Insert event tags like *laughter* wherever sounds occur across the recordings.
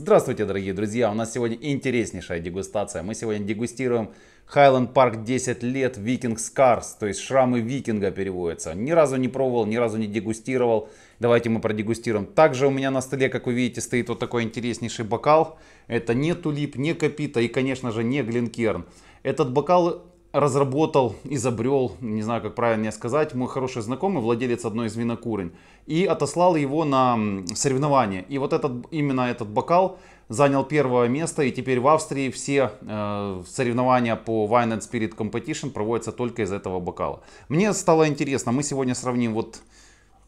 Здравствуйте, дорогие друзья! У нас сегодня интереснейшая дегустация. Мы сегодня дегустируем Highland Park 10 лет Viking Scars, то есть шрамы викинга переводятся. Ни разу не пробовал, ни разу не дегустировал. Давайте мы продегустируем. Также у меня на столе, как вы видите, стоит вот такой интереснейший бокал. Это не тулип, не капита и, конечно же, не глинкерн. Этот бокал разработал, изобрел, не знаю, как правильно сказать, мой хороший знакомый, владелец одной из винокурень, и отослал его на соревнования. И вот этот, именно этот бокал занял первое место, и теперь в Австрии все э, соревнования по Wine and Spirit Competition проводятся только из этого бокала. Мне стало интересно, мы сегодня сравним вот,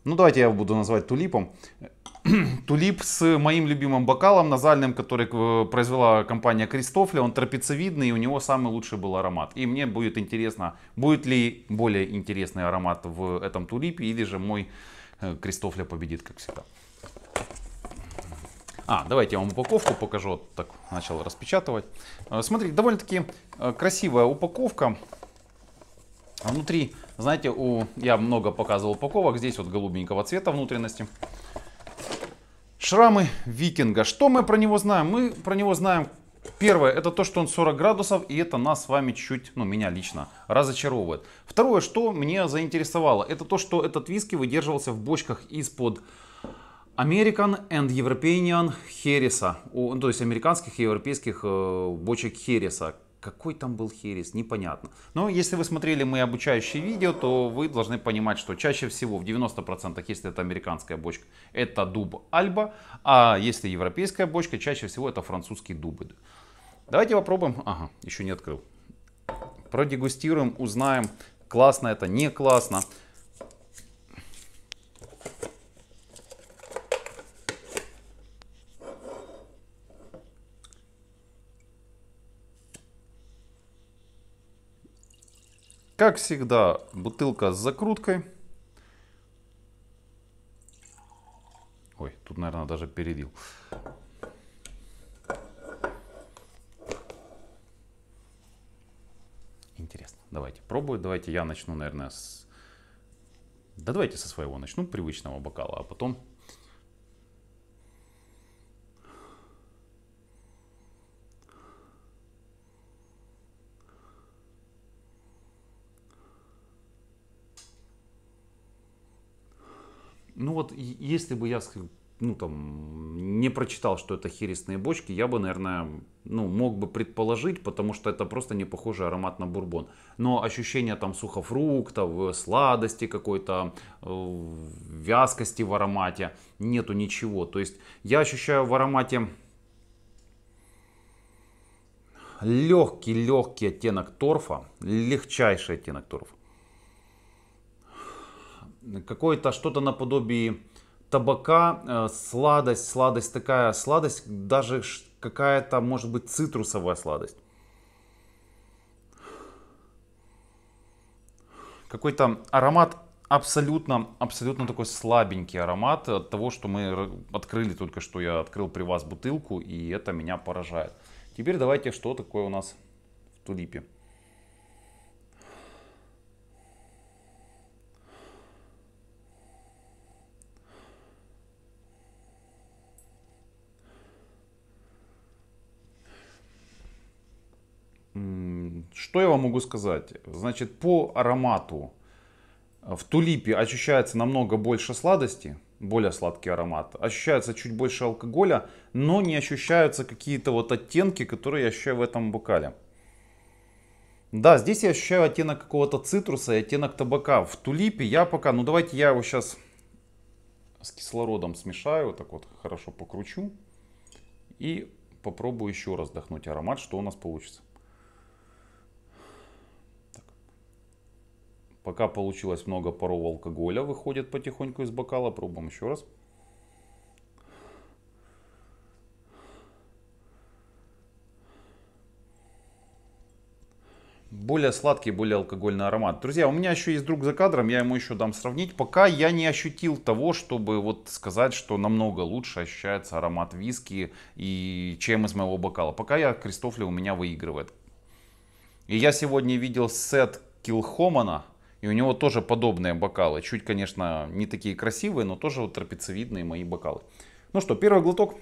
ну давайте я его буду называть тулипом, *clears throat* тулип с моим любимым бокалом назальным, который э, произвела компания Кристофля. Он трапециевидный, и у него самый лучший был аромат. И мне будет интересно, будет ли более интересный аромат в этом тулипе, или же мой э, Кристофля победит, как всегда. А, давайте я вам упаковку покажу. Вот так, начал распечатывать. Э, Смотрите, довольно-таки красивая упаковка. Внутри, знаете, у... я много показывал упаковок. Здесь вот голубенького цвета внутренности. Шрамы викинга. Что мы про него знаем? Мы про него знаем Первое, это то, что он 40 градусов, и это нас с вами чуть, ну, меня лично разочаровывает. Второе, что меня заинтересовало, это то, что этот виски выдерживался в бочках из-под American and European Хереса, ну, то есть американских и европейских э, бочек Хереса, какой там был херес, непонятно. Но если вы смотрели мои обучающие видео, то вы должны понимать, что чаще всего в 90%, если это американская бочка, это дуб альба, а если европейская бочка, чаще всего это французский дуб. Давайте попробуем, ага, еще не открыл. Продегустируем, узнаем, классно это, не классно. Как всегда, бутылка с закруткой. Ой, тут, наверное, даже передил. Интересно. Давайте пробовать. Давайте я начну, наверное, с... Да давайте со своего начну, привычного бокала, а потом Ну вот, если бы я ну, там, не прочитал, что это хересные бочки, я бы, наверное, ну, мог бы предположить, потому что это просто не похожий аромат на бурбон. Но ощущение там сухофруктов, э, сладости какой-то, э, вязкости в аромате, нету ничего. То есть я ощущаю в аромате легкий-легкий оттенок торфа, легчайший оттенок торфа какое-то что-то наподобие табака, э, сладость, сладость такая, сладость, даже какая-то, может быть, цитрусовая сладость. Какой-то аромат абсолютно, абсолютно такой слабенький аромат от того, что мы открыли только что. Я открыл при вас бутылку, и это меня поражает. Теперь давайте, что такое у нас в тулипе. Что я вам могу сказать? Значит, по аромату э, в тулипе ощущается намного больше сладости, более сладкий аромат. Ощущается чуть больше алкоголя, но не ощущаются какие-то вот оттенки, которые я ощущаю в этом бокале. Да, здесь я ощущаю оттенок какого-то цитруса и оттенок табака. В тулипе я пока, ну давайте я его сейчас с кислородом смешаю, вот так вот хорошо покручу. И попробую еще раз вдохнуть аромат, что у нас получится. Пока получилось много паров алкоголя, выходит потихоньку из бокала. Пробуем еще раз. более сладкий, более алкогольный аромат. Друзья, у меня еще есть друг за кадром, я ему еще дам сравнить. Пока я не ощутил того, чтобы вот сказать, что намного лучше ощущается аромат виски, и чем из моего бокала. Пока я Кристофли у меня выигрывает. И я сегодня видел сет Килхомана, и у него тоже подобные бокалы. Чуть, конечно, не такие красивые, но тоже вот трапециевидные мои бокалы. Ну что, первый глоток.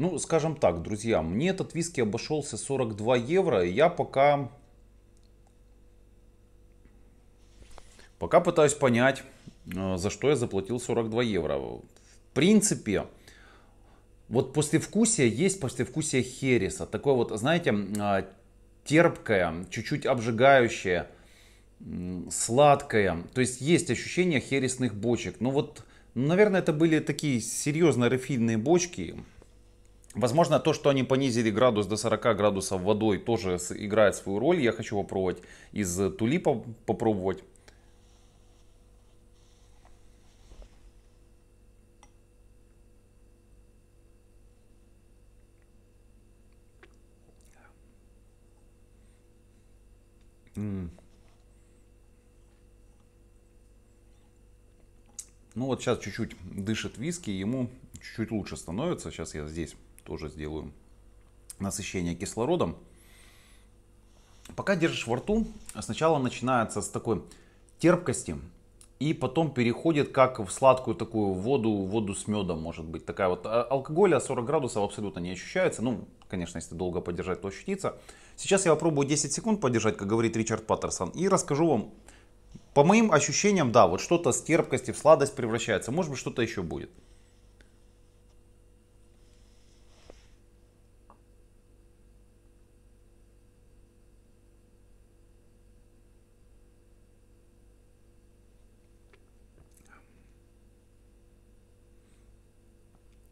Ну, скажем так, друзья, мне этот виски обошелся 42 евро. И я пока... Пока пытаюсь понять, э, за что я заплатил 42 евро. В принципе, вот послевкусие есть послевкусие хереса. Такое вот, знаете, а, терпкое, чуть-чуть обжигающее, сладкое. То есть есть ощущение хересных бочек. Но ну вот, наверное, это были такие серьезно рефильные бочки. Возможно, то, что они понизили градус до 40 градусов водой, тоже играет свою роль. Я хочу попробовать из тулипа попробовать. Ну вот сейчас чуть-чуть дышит виски, ему чуть-чуть лучше становится. Сейчас я здесь тоже сделаю насыщение кислородом. Пока держишь во рту, сначала начинается с такой терпкости, и потом переходит как в сладкую такую воду, воду с медом, может быть. Такая вот а, алкоголя 40 градусов абсолютно не ощущается. Ну, конечно, если долго подержать, то ощутится. Сейчас я попробую 10 секунд подержать, как говорит Ричард Паттерсон, и расскажу вам, по моим ощущениям, да, вот что-то с терпкости в сладость превращается. Может быть, что-то еще будет.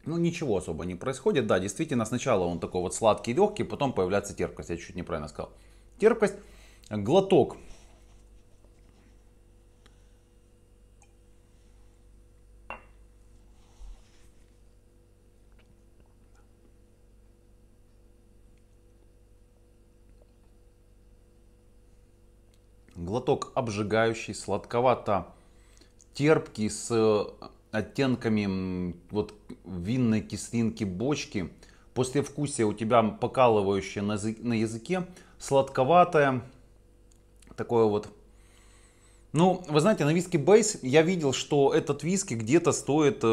ну, ничего особо не происходит. Да, действительно, сначала он такой вот сладкий, и легкий, потом появляется терпкость. Я чуть неправильно сказал. Терпкость, глоток. Глоток обжигающий, сладковато терпкий, с э, оттенками вот винной кислинки бочки. После вкуса у тебя покалывающее на, на языке, сладковатое, такое вот. Ну, вы знаете, на виски Бейс я видел, что этот виски где-то стоит 30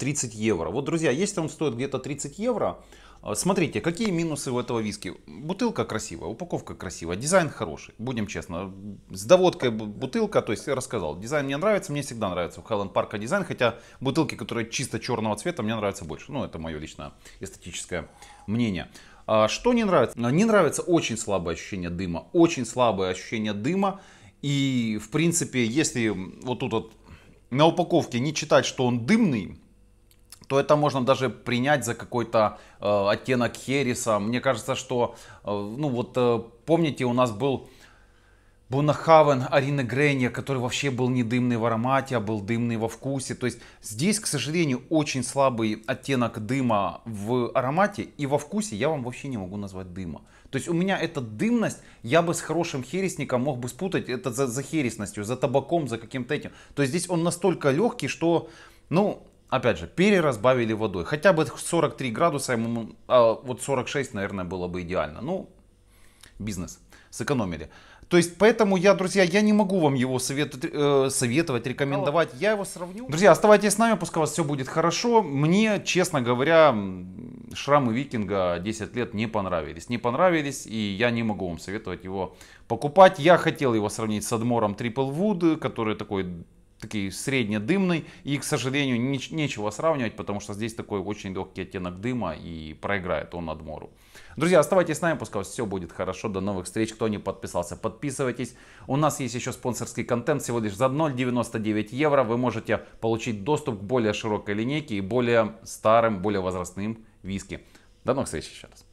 э, евро. Вот, друзья, если он стоит где-то 30 евро, а, смотрите, какие минусы у этого виски? Бутылка красивая, упаковка красивая, дизайн хороший, будем честно. С доводкой бутылка, то есть я рассказал, дизайн мне нравится, мне всегда нравится у Хелен Парка дизайн, хотя бутылки, которые чисто черного цвета, мне нравятся больше. Ну, это мое личное эстетическое мнение. А, что не нравится? А, не нравится очень слабое ощущение дыма, очень слабое ощущение дыма. И, в принципе, если вот тут вот на упаковке не читать, что он дымный, то это можно даже принять за какой-то э, оттенок хереса. Мне кажется, что, э, ну вот, э, помните, у нас был Бунахавен Арины Грэнья, который вообще был не дымный в аромате, а был дымный во вкусе. То есть здесь, к сожалению, очень слабый оттенок дыма в аромате и во вкусе я вам вообще не могу назвать дыма. То есть у меня эта дымность, я бы с хорошим хересником мог бы спутать это за, за хересностью, за табаком, за каким-то этим. То есть здесь он настолько легкий, что, ну, опять же, переразбавили водой. Хотя бы 43 градуса, ему, а вот 46, наверное, было бы идеально. Ну, бизнес, сэкономили. То есть, поэтому я, друзья, я не могу вам его совет, э, советовать, рекомендовать. Я его сравню. Друзья, оставайтесь с нами, пускай у вас все будет хорошо. Мне, честно говоря, шрамы викинга 10 лет не понравились. Не понравились, и я не могу вам советовать его покупать. Я хотел его сравнить с Адмором Triple Wood, который такой такие среднедымный. И, к сожалению, не, нечего сравнивать, потому что здесь такой очень легкий оттенок дыма и проиграет он Адмору. Друзья, оставайтесь с нами, пускай все будет хорошо. До новых встреч. Кто не подписался, подписывайтесь. У нас есть еще спонсорский контент. Всего лишь за 0,99 евро вы можете получить доступ к более широкой линейке и более старым, более возрастным виски. До новых встреч еще раз.